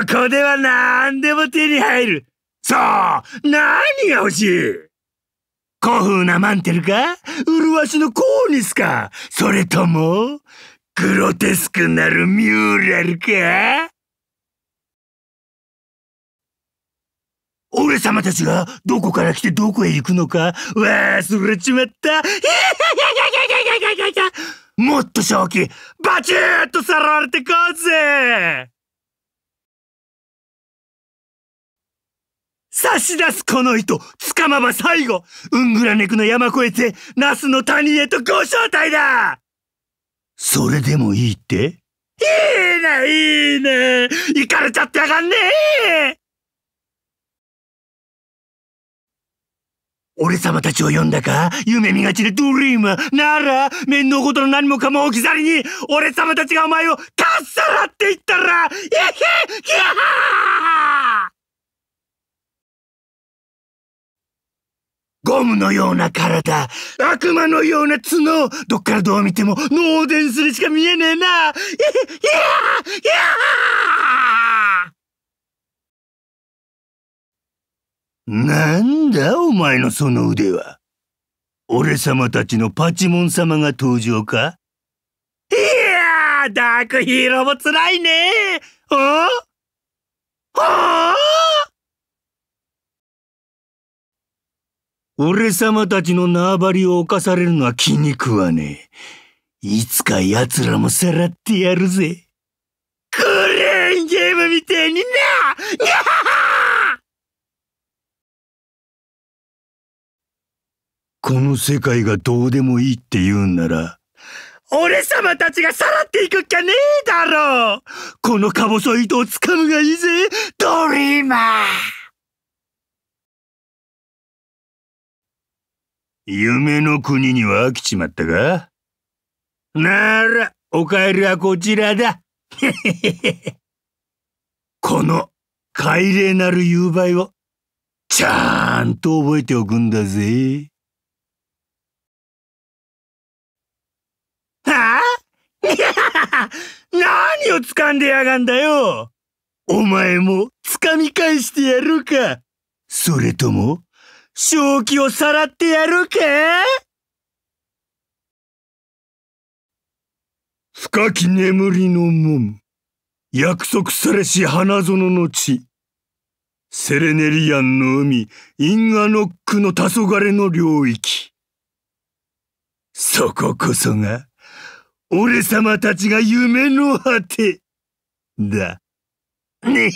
ここでは何でも手に入る。さあ何が欲しい古風なマンテルか麗しのコーニスかそれとも、グロテスクなるミューラルか俺様たちがどこから来てどこへ行くのか忘れちまった。もっと正気、バチューッとさらわれてこうぜ差し出すこの糸捕まば最後うんぐらねくの山越えて、那須の谷へとご招待だそれでもいいっていいね、いいね行かれちゃってあかんね俺様たちを呼んだか夢見がちでドリームなら、面のことの何もかも置き去りに、俺様たちがお前をかっさらっていったら、いへひゃハーゴムのような体、悪魔のような角、どっからどう見ても脳電するしか見えねえな。いやいやなんだお前のその腕は。俺様たちのパチモン様が登場かいやーダークヒーローも辛いねおはあ俺様たちの縄張りを犯されるのは気に食わねえ。いつか奴らもさらってやるぜ。クレーンゲームみてえになにゃはこの世界がどうでもいいって言うんなら、俺様たちがさらっていくっきゃねえだろこのかぼそ糸を掴むがいいぜドリーマー夢の国には飽きちまったかなら、お帰りはこちらだ。この、海麗なる夕梅を、ちゃんと覚えておくんだぜ。はあ 何を掴んでやがんだよお前も掴み返してやるかそれとも正気をさらってやるか深き眠りの門、約束されし花園の地、セレネリアンの海、インガノックの黄昏の領域。そここそが、俺様たちが夢の果て、だ。ねへ。